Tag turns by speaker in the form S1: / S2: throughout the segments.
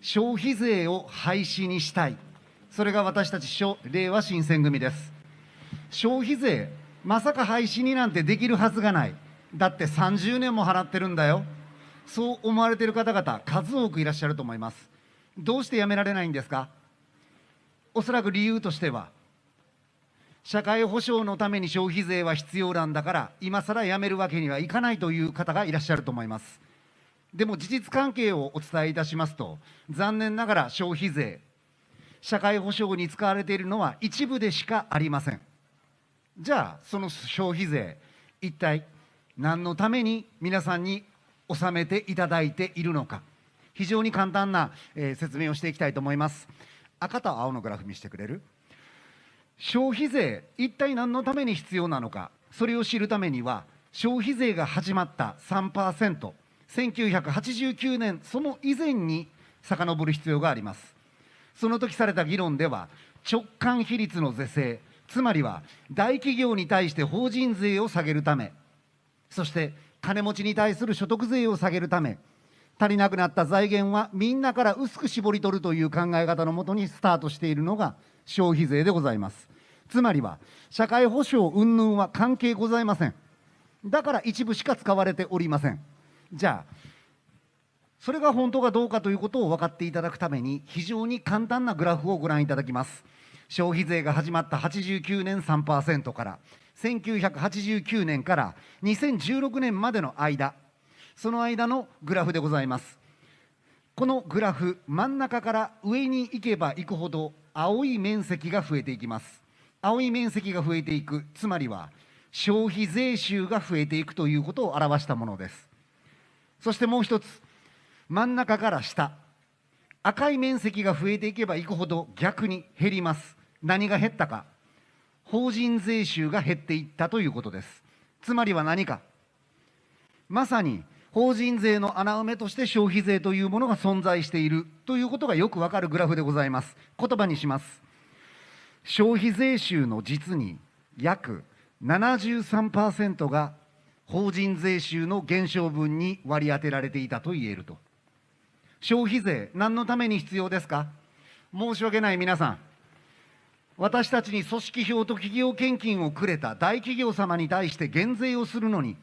S1: 消費税を廃止にしたい、それが私たち令和新選組です。消費税、まさか廃止になんてできるはずがない、だって30年も払ってるんだよ、そう思われている方々、数多くいらっしゃると思います。どうしてやめられないんですかおそらく理由としては、社会保障のために消費税は必要なんだから、今更やめるわけにはいかないという方がいらっしゃると思います。でも事実関係をお伝えいたしますと、残念ながら消費税、社会保障に使われているのは一部でしかありません。じゃあ、その消費税、一体何のために皆さんに納めていただいているのか、非常に簡単な、え説明をしていきたいと思います。赤と青のグラフ見せてくれる消費税、一体何のために必要なのか、それを知るためには、消費税が始まった3%、1989年その以前に遡る必要がありますその時された議論では直感比率の是正つまりは大企業に対して法人税を下げるためそして金持ちに対する所得税を下げるため足りなくなった財源はみんなから薄く絞り取るという考え方のもとにスタートしているのが消費税でございますつまりは社会保障云々は関係ございませんだから一部しか使われておりませんじゃあそれが本当かどうかということを分かっていただくために非常に簡単なグラフをご覧いただきます消費税が始まった89年3%から1989年から2016年までの間その間のグラフでございますこのグラフ真ん中から上に行けば行くほど青い面積が増えていきます青い面積が増えていくつまりは消費税収が増えていくということを表したものですそしてもう一つ真ん中から下赤い面積が増えていけばいくほど逆に減ります何が減ったか法人税収が減っていったということですつまりは何かまさに法人税の穴埋めとして消費税というものが存在しているということがよくわかるグラフでございます言葉にします消費税収の実に約73%が法人税収の減少分に割り当てられていたと言えると消費税何のために必要ですか申し訳ない皆さん私たちに組織票と企業献金をくれた大企業様に対して減税をするのに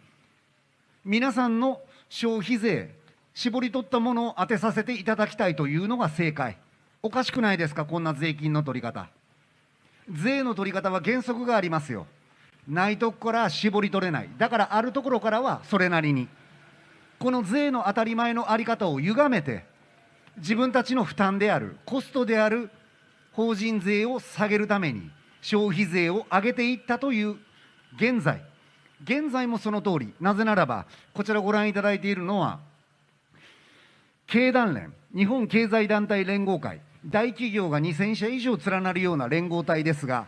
S1: 皆さんの消費税絞り取ったものを当てさせていただきたいというのが正解おかしくないですかこんな税金の取り方税の取り方は原則がありますよないとこから絞り取れないだからあるところからはそれなりにこの税の当たり前の在り方を歪めて自分たちの負担であるコストである法人税を下げるために消費税を上げていったという現在現在もその通りなぜならばこちらご覧いただいているのは経団連日本経済団体連合会大企業が2000社以上連なるような連合体ですが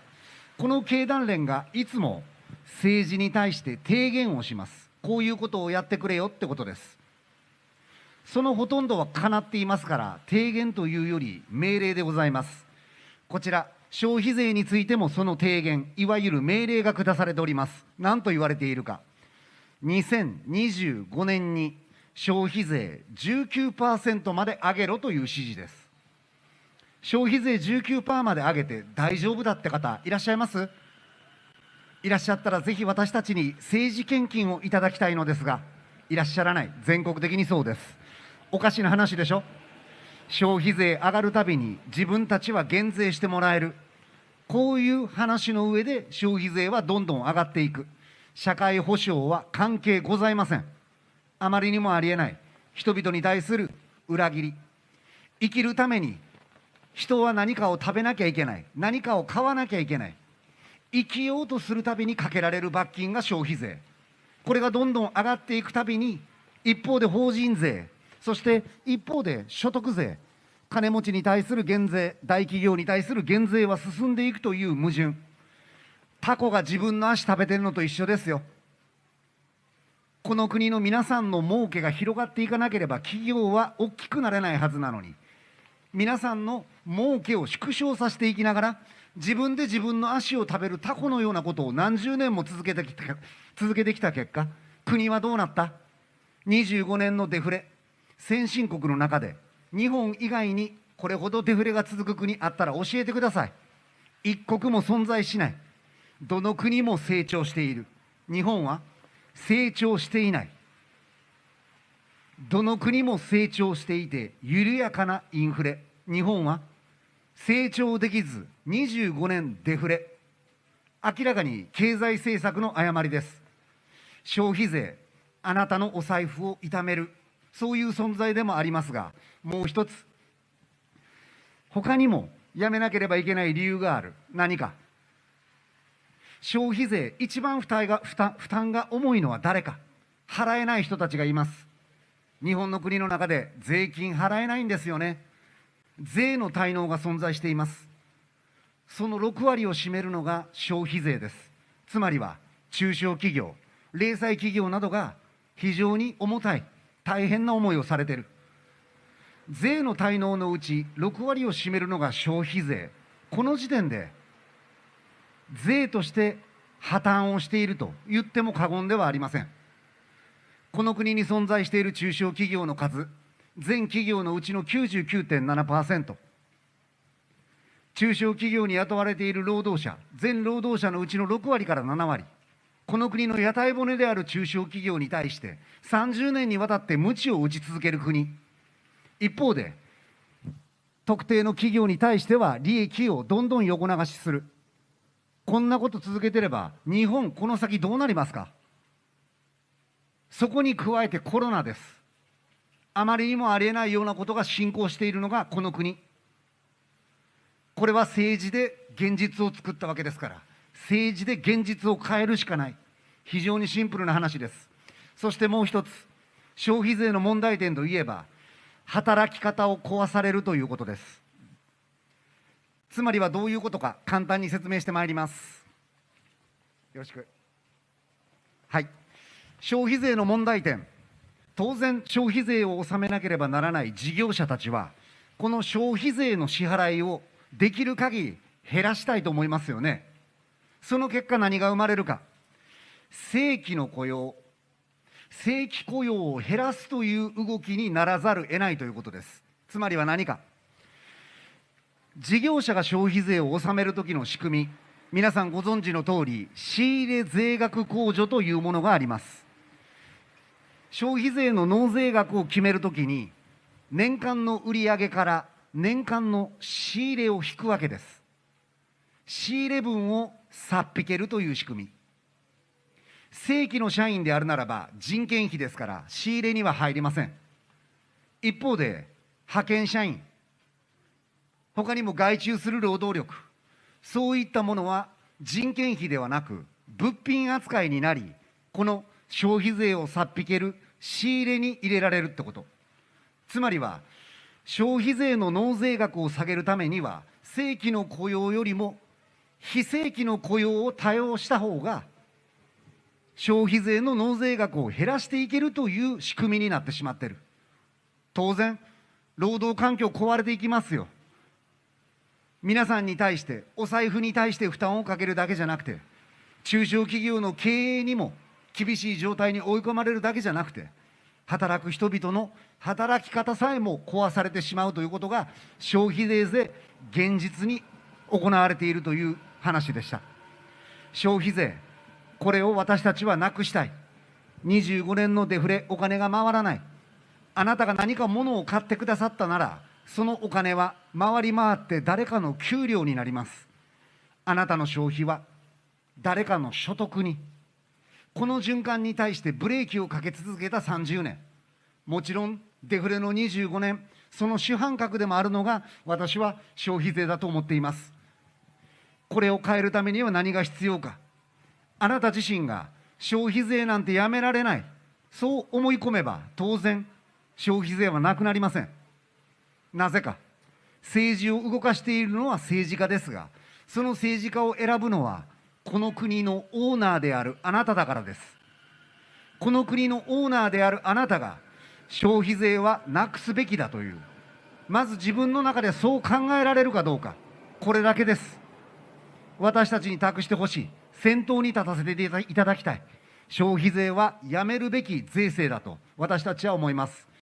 S1: この経団連がいつも政治に対して提言をします。こういうことをやってくれよってことです。そのほとんどはかなっていますから、提言というより命令でございます。こちら、消費税についてもその提言、いわゆる命令が下されております。何と言われているか。2025年に消費税19%まで上げろという指示です。消費税19%まで上げて大丈夫だって方いらっしゃいますいらっしゃったらぜひ私たちに政治献金をいただきたいのですがいらっしゃらない全国的にそうですおかしな話でしょ消費税上がるたびに自分たちは減税してもらえるこういう話の上で消費税はどんどん上がっていく社会保障は関係ございませんあまりにもありえない人々に対する裏切り生きるために人は何かを食べなきゃいけない何かを買わなきゃいけない生きようとするたびにかけられる罰金が消費税これがどんどん上がっていくたびに一方で法人税そして一方で所得税金持ちに対する減税大企業に対する減税は進んでいくという矛盾タコが自分の足食べてるのと一緒ですよこの国の皆さんの儲けが広がっていかなければ企業は大きくなれないはずなのに皆さんの儲けを縮小させていきながら自分で自分の足を食べるタコのようなことを何十年も続けてきた続けてきた結果国はどうなった25年のデフレ先進国の中で日本以外にこれほどデフレが続く国あったら教えてください一国も存在しないどの国も成長している日本は成長していないどの国も成長していて緩やかなインフレ日本は成長できず25年デフレ明らかに経済政策の誤りです消費税あなたのお財布を痛めるそういう存在でもありますがもう一つ他にもやめなければいけない理由がある何か消費税一番負担が負担が重いのは誰か払えない人たちがいます日本の国の中で税金払えないんですよね税の滞納が存在していますその6割を占めるのが消費税ですつまりは中小企業零細企業などが非常に重たい大変な思いをされている税の滞納のうち6割を占めるのが消費税この時点で税として破綻をしていると言っても過言ではありませんこの国に存在している中小企業の数全企業のうちの99.7%中小企業に雇われている労働者全労働者のうちの6割から7割この国の屋台骨である中小企業に対して30年にわたって無知を打ち続ける国一方で特定の企業に対しては利益をどんどん横流しするこんなこと続けてれば日本この先どうなりますかそこに加えてコロナですあまりにもありえないようなことが進行しているのがこの国これは政治で現実を作ったわけですから政治で現実を変えるしかない非常にシンプルな話ですそしてもう一つ消費税の問題点といえば働き方を壊されるということですつまりはどういうことか簡単に説明してまいりますよろしくはい消費税の問題点当然消費税を納めなければならない事業者たちはこの消費税の支払いをできる限り減らしたいと思いますよねその結果何が生まれるか正規の雇用正規雇用を減らすという動きにならざるを得ないということですつまりは何か事業者が消費税を納めるときの仕組み皆さんご存知の通り仕入れ税額控除というものがあります消費税の納税額を決めるときに、年間の売上から年間の仕入れを引くわけです。仕入れ分をさっ引けるという仕組み。正規の社員であるならば人件費ですから仕入れには入りません。一方で派遣社員、他にも外注する労働力、そういったものは人件費ではなく物品扱いになり、この消費税をさっ引ける仕入れに入れられるってことつまりは消費税の納税額を下げるためには正規の雇用よりも非正規の雇用を多用した方が消費税の納税額を減らしていけるという仕組みになってしまってる当然労働環境壊れていきますよ皆さんに対してお財布に対して負担をかけるだけじゃなくて中小企業の経営にも厳しい状態に追い込まれるだけじゃなくて働く人々の働き方さえも壊されてしまうということが消費税で現実に行われているという話でした消費税これを私たちはなくしたい25年のデフレお金が回らないあなたが何か物を買ってくださったならそのお金は回り回って誰かの給料になりますあなたの消費は誰かの所得にこの循環に対してブレーキをかけ続けた30年もちろんデフレの25年その主犯格でもあるのが私は消費税だと思っていますこれを変えるためには何が必要かあなた自身が消費税なんてやめられないそう思い込めば当然消費税はなくなりませんなぜか政治を動かしているのは政治家ですがその政治家を選ぶのはこの国のオーナーであるあなただからですこの国のオーナーであるあなたが消費税はなくすべきだというまず自分の中でそう考えられるかどうかこれだけです私たちに託してほしい先頭に立たせていただきたい消費税はやめるべき税制だと私たちは思います